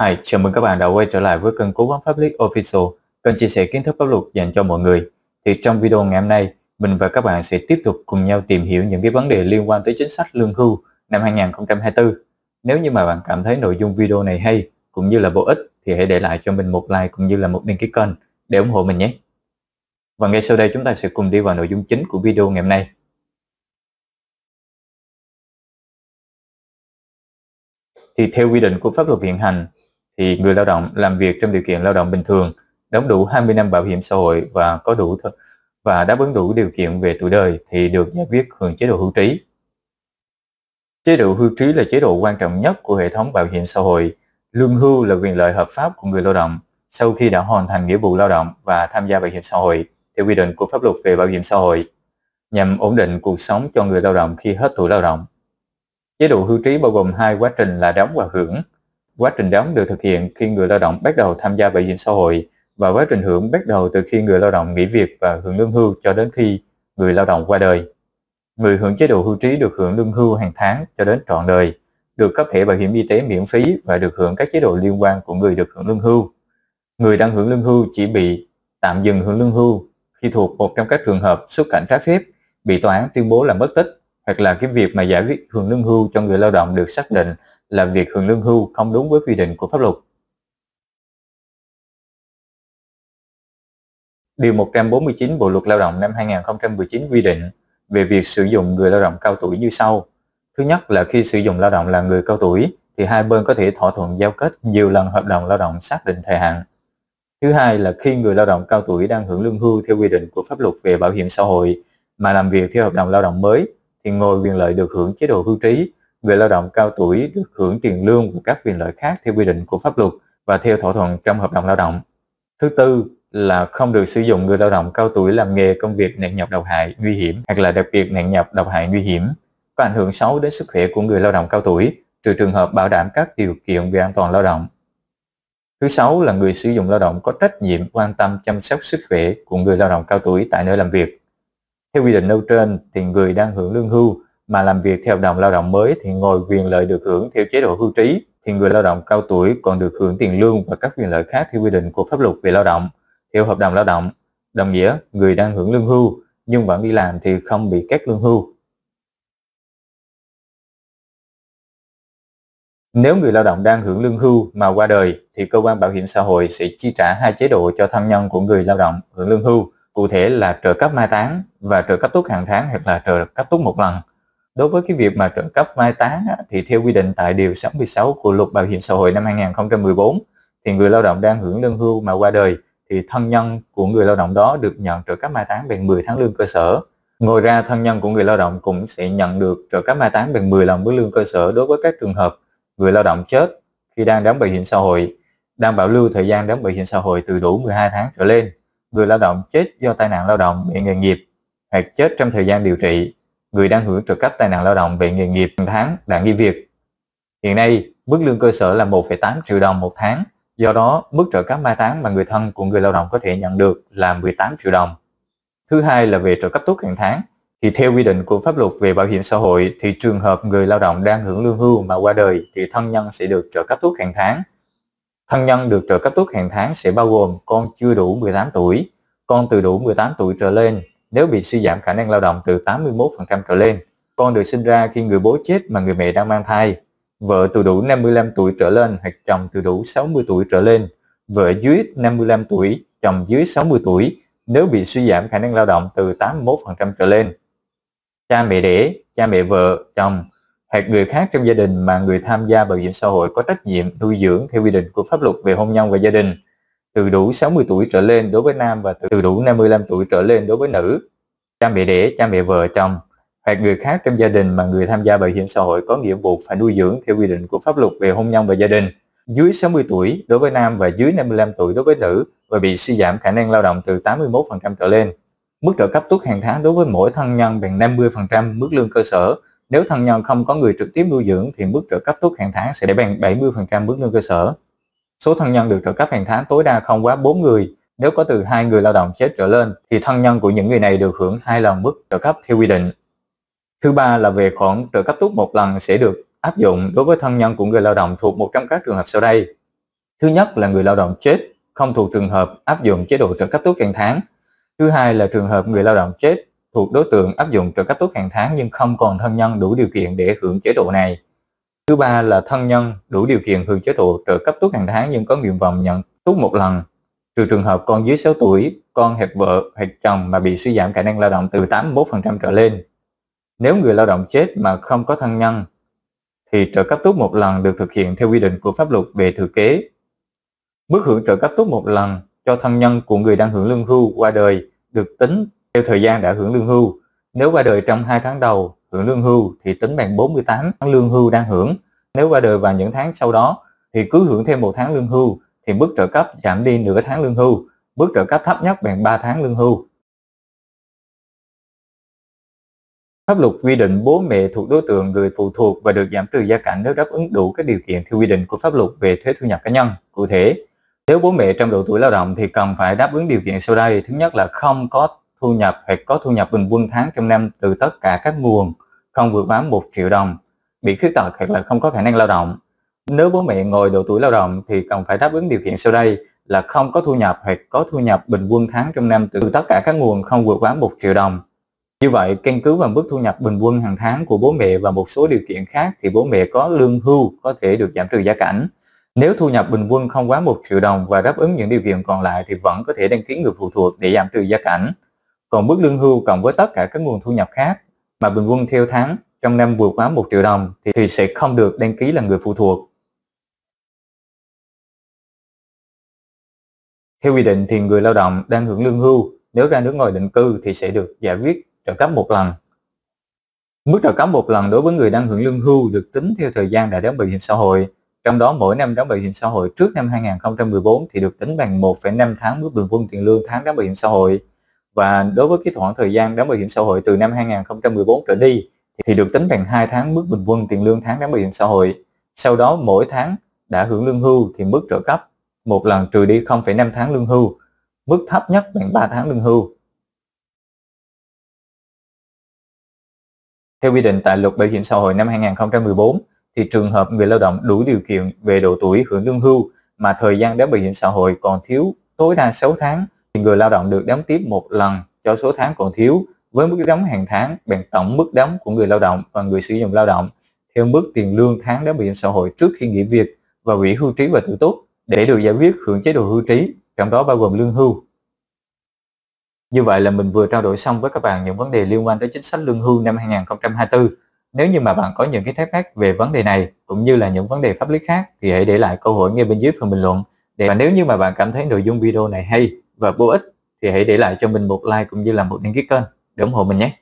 Hi, chào mừng các bạn đã quay trở lại với kênh Cố vấn Pháp lý Official, kênh chia sẻ kiến thức pháp luật dành cho mọi người. Thì trong video ngày hôm nay, mình và các bạn sẽ tiếp tục cùng nhau tìm hiểu những cái vấn đề liên quan tới chính sách lương hưu năm 2024. Nếu như mà bạn cảm thấy nội dung video này hay cũng như là bổ ích thì hãy để lại cho mình một like cũng như là một đăng ký kênh để ủng hộ mình nhé. Và ngay sau đây chúng ta sẽ cùng đi vào nội dung chính của video ngày hôm nay. Thì theo quy định của pháp luật hiện hành thì người lao động làm việc trong điều kiện lao động bình thường, đóng đủ 20 năm bảo hiểm xã hội và có đủ th- và đáp ứng đủ điều kiện về tuổi đời thì được giải quyết hưởng chế độ hưu trí. Chế độ hưu trí là chế độ quan trọng nhất của hệ thống bảo hiểm xã hội. Lương hưu là quyền lợi hợp pháp của người lao động sau khi đã hoàn thành nghĩa vụ lao động và tham gia bảo hiểm xã hội theo quy định của pháp luật về bảo hiểm xã hội nhằm ổn định cuộc sống cho người lao động khi hết tuổi lao động. Chế độ hưu trí bao gồm hai quá trình là đóng và hưởng – Quá trình đóng được thực hiện khi người lao động bắt đầu tham gia bảo hiểm xã hội và quá trình hưởng bắt đầu từ khi người lao động nghỉ việc và hưởng lương hưu cho đến khi người lao động qua đời. Người hưởng chế độ hưu trí được hưởng lương hưu hàng tháng cho đến trọn đời, được cấp thẻ bảo hiểm y tế miễn phí và được hưởng các chế độ liên quan của người được hưởng lương hưu. Người đang hưởng lương hưu chỉ bị tạm dừng hưởng lương hưu khi thuộc một trong các trường hợp xuất cảnh trái phép, bị tòa án tuyên bố là mất tích hoặc là cái việc mà giải quyết hưởng lương hưu cho người lao động được xác định làm việc hưởng lương hưu không đúng với quy định của pháp luật. Điều 149 Bộ Luật Lao động năm 2019 quy định về việc sử dụng người lao động cao tuổi như sau. Thứ nhất là khi sử dụng lao động là người cao tuổi thì hai bên có thể thỏa thuận giao kết nhiều lần hợp đồng lao động xác định thời hạn. Thứ hai là khi người lao động cao tuổi đang hưởng lương hưu theo quy định của pháp luật về bảo hiểm xã hội mà làm việc theo hợp đồng lao động mới thì ngồi quyền lợi được hưởng chế độ hưu trí người lao động cao tuổi được hưởng tiền lương và các quyền lợi khác theo quy định của pháp luật và theo thỏa thuận trong hợp đồng lao động. Thứ tư là không được sử dụng người lao động cao tuổi làm nghề công việc nạn nhập độc hại nguy hiểm hoặc là đặc biệt nạn nhập độc hại nguy hiểm có ảnh hưởng xấu đến sức khỏe của người lao động cao tuổi trừ trường hợp bảo đảm các điều kiện về an toàn lao động. Thứ sáu là người sử dụng lao động có trách nhiệm quan tâm chăm sóc sức khỏe của người lao động cao tuổi tại nơi làm việc. Theo quy định nêu trên thì người đang hưởng lương hưu mà làm việc theo hợp đồng lao động mới thì ngồi quyền lợi được hưởng theo chế độ hưu trí thì người lao động cao tuổi còn được hưởng tiền lương và các quyền lợi khác theo quy định của pháp luật về lao động theo hợp đồng lao động đồng nghĩa người đang hưởng lương hưu nhưng vẫn đi làm thì không bị cắt lương hưu Nếu người lao động đang hưởng lương hưu mà qua đời thì cơ quan bảo hiểm xã hội sẽ chi trả hai chế độ cho thân nhân của người lao động hưởng lương hưu, cụ thể là trợ cấp mai táng và trợ cấp tuất hàng tháng hoặc là trợ cấp tuất một lần. Đối với cái việc mà trợ cấp mai táng thì theo quy định tại điều 66 của Luật Bảo hiểm xã hội năm 2014 thì người lao động đang hưởng lương hưu mà qua đời thì thân nhân của người lao động đó được nhận trợ cấp mai táng bằng 10 tháng lương cơ sở. Ngoài ra thân nhân của người lao động cũng sẽ nhận được trợ cấp mai táng bằng 10 lần mức lương cơ sở đối với các trường hợp người lao động chết khi đang đóng bảo hiểm xã hội, đang bảo lưu thời gian đóng bảo hiểm xã hội từ đủ 12 tháng trở lên, người lao động chết do tai nạn lao động bị nghề nghiệp hoặc chết trong thời gian điều trị người đang hưởng trợ cấp tai nạn lao động về nghề nghiệp hàng tháng đã nghỉ việc. Hiện nay, mức lương cơ sở là 1,8 triệu đồng một tháng, do đó mức trợ cấp mai táng mà người thân của người lao động có thể nhận được là 18 triệu đồng. Thứ hai là về trợ cấp tuất hàng tháng, thì theo quy định của pháp luật về bảo hiểm xã hội thì trường hợp người lao động đang hưởng lương hưu mà qua đời thì thân nhân sẽ được trợ cấp tuất hàng tháng. Thân nhân được trợ cấp tuất hàng tháng sẽ bao gồm con chưa đủ 18 tuổi, con từ đủ 18 tuổi trở lên nếu bị suy giảm khả năng lao động từ 81% trở lên. Con được sinh ra khi người bố chết mà người mẹ đang mang thai, vợ từ đủ 55 tuổi trở lên hoặc chồng từ đủ 60 tuổi trở lên, vợ dưới 55 tuổi, chồng dưới 60 tuổi nếu bị suy giảm khả năng lao động từ 81% trở lên. Cha mẹ đẻ, cha mẹ vợ, chồng hoặc người khác trong gia đình mà người tham gia bảo hiểm xã hội có trách nhiệm nuôi dưỡng theo quy định của pháp luật về hôn nhân và gia đình – từ đủ 60 tuổi trở lên đối với nam và từ đủ 55 tuổi trở lên đối với nữ. Cha mẹ đẻ, cha mẹ vợ chồng hoặc người khác trong gia đình mà người tham gia bảo hiểm xã hội có nghĩa vụ phải nuôi dưỡng theo quy định của pháp luật về hôn nhân và gia đình. Dưới 60 tuổi đối với nam và dưới 55 tuổi đối với nữ và bị suy giảm khả năng lao động từ 81% trở lên. Mức trợ cấp tuất hàng tháng đối với mỗi thân nhân bằng 50% mức lương cơ sở. Nếu thân nhân không có người trực tiếp nuôi dưỡng thì mức trợ cấp tuất hàng tháng sẽ để bằng 70% mức lương cơ sở. Số thân nhân được trợ cấp hàng tháng tối đa không quá 4 người. Nếu có từ hai người lao động chết trở lên thì thân nhân của những người này được hưởng hai lần mức trợ cấp theo quy định. Thứ ba là về khoản trợ cấp túc một lần sẽ được áp dụng đối với thân nhân của người lao động thuộc một trong các trường hợp sau đây. Thứ nhất là người lao động chết không thuộc trường hợp áp dụng chế độ trợ cấp túc hàng tháng. Thứ hai là trường hợp người lao động chết thuộc đối tượng áp dụng trợ cấp túc hàng tháng nhưng không còn thân nhân đủ điều kiện để hưởng chế độ này. Thứ ba là thân nhân đủ điều kiện hưởng chế độ trợ cấp thuốc hàng tháng nhưng có nguyện vọng nhận thuốc một lần, trừ trường hợp con dưới 6 tuổi, con hẹp vợ hoặc chồng mà bị suy giảm khả năng lao động từ 81% trở lên. Nếu người lao động chết mà không có thân nhân, thì trợ cấp thuốc một lần được thực hiện theo quy định của pháp luật về thừa kế. Mức hưởng trợ cấp thuốc một lần cho thân nhân của người đang hưởng lương hưu qua đời được tính theo thời gian đã hưởng lương hưu. Nếu qua đời trong 2 tháng đầu hưởng lương hưu thì tính bằng 48 tháng lương hưu đang hưởng. Nếu qua đời vào những tháng sau đó thì cứ hưởng thêm một tháng lương hưu thì mức trợ cấp giảm đi nửa tháng lương hưu, mức trợ cấp thấp nhất bằng 3 tháng lương hưu. Pháp luật quy định bố mẹ thuộc đối tượng người phụ thuộc và được giảm trừ gia cảnh nếu đáp ứng đủ các điều kiện theo quy định của pháp luật về thuế thu nhập cá nhân. Cụ thể, nếu bố mẹ trong độ tuổi lao động thì cần phải đáp ứng điều kiện sau đây. Thứ nhất là không có thu nhập hoặc có thu nhập bình quân tháng trong năm từ tất cả các nguồn không vượt quá 1 triệu đồng, bị khuyết tật hoặc là không có khả năng lao động. Nếu bố mẹ ngồi độ tuổi lao động thì cần phải đáp ứng điều kiện sau đây là không có thu nhập hoặc có thu nhập bình quân tháng trong năm từ tất cả các nguồn không vượt quá 1 triệu đồng. Như vậy, căn cứ vào mức thu nhập bình quân hàng tháng của bố mẹ và một số điều kiện khác thì bố mẹ có lương hưu có thể được giảm trừ gia cảnh. Nếu thu nhập bình quân không quá 1 triệu đồng và đáp ứng những điều kiện còn lại thì vẫn có thể đăng ký người phụ thuộc để giảm trừ gia cảnh. Còn mức lương hưu cộng với tất cả các nguồn thu nhập khác mà bình quân theo tháng trong năm vượt quá 1 triệu đồng thì, thì sẽ không được đăng ký là người phụ thuộc. Theo quy định thì người lao động đang hưởng lương hưu nếu ra nước ngoài định cư thì sẽ được giải quyết trợ cấp một lần. Mức trợ cấp một lần đối với người đang hưởng lương hưu được tính theo thời gian đã đóng bảo hiểm xã hội, trong đó mỗi năm đóng bảo hiểm xã hội trước năm 2014 thì được tính bằng 1,5 tháng mức bình quân tiền lương tháng đóng bảo hiểm xã hội và đối với cái khoảng thời gian đóng bảo hiểm xã hội từ năm 2014 trở đi thì được tính bằng 2 tháng mức bình quân tiền lương tháng đóng bảo hiểm xã hội. Sau đó mỗi tháng đã hưởng lương hưu thì mức trợ cấp một lần trừ đi 0,5 tháng lương hưu, mức thấp nhất bằng 3 tháng lương hưu. Theo quy định tại luật bảo hiểm xã hội năm 2014, thì trường hợp người lao động đủ điều kiện về độ tuổi hưởng lương hưu mà thời gian đóng bảo hiểm xã hội còn thiếu tối đa 6 tháng thì người lao động được đóng tiếp một lần cho số tháng còn thiếu với mức đóng hàng tháng bằng tổng mức đóng của người lao động và người sử dụng lao động theo mức tiền lương tháng đóng bảo hiểm xã hội trước khi nghỉ việc và quỹ hưu trí và tử túc để được giải quyết hưởng chế độ hưu trí trong đó bao gồm lương hưu. Như vậy là mình vừa trao đổi xong với các bạn những vấn đề liên quan tới chính sách lương hưu năm 2024. Nếu như mà bạn có những cái thắc mắc về vấn đề này cũng như là những vấn đề pháp lý khác thì hãy để lại câu hỏi ngay bên dưới phần bình luận. Để và nếu như mà bạn cảm thấy nội dung video này hay và bổ ích thì hãy để lại cho mình một like cũng như là một đăng ký kênh để ủng hộ mình nhé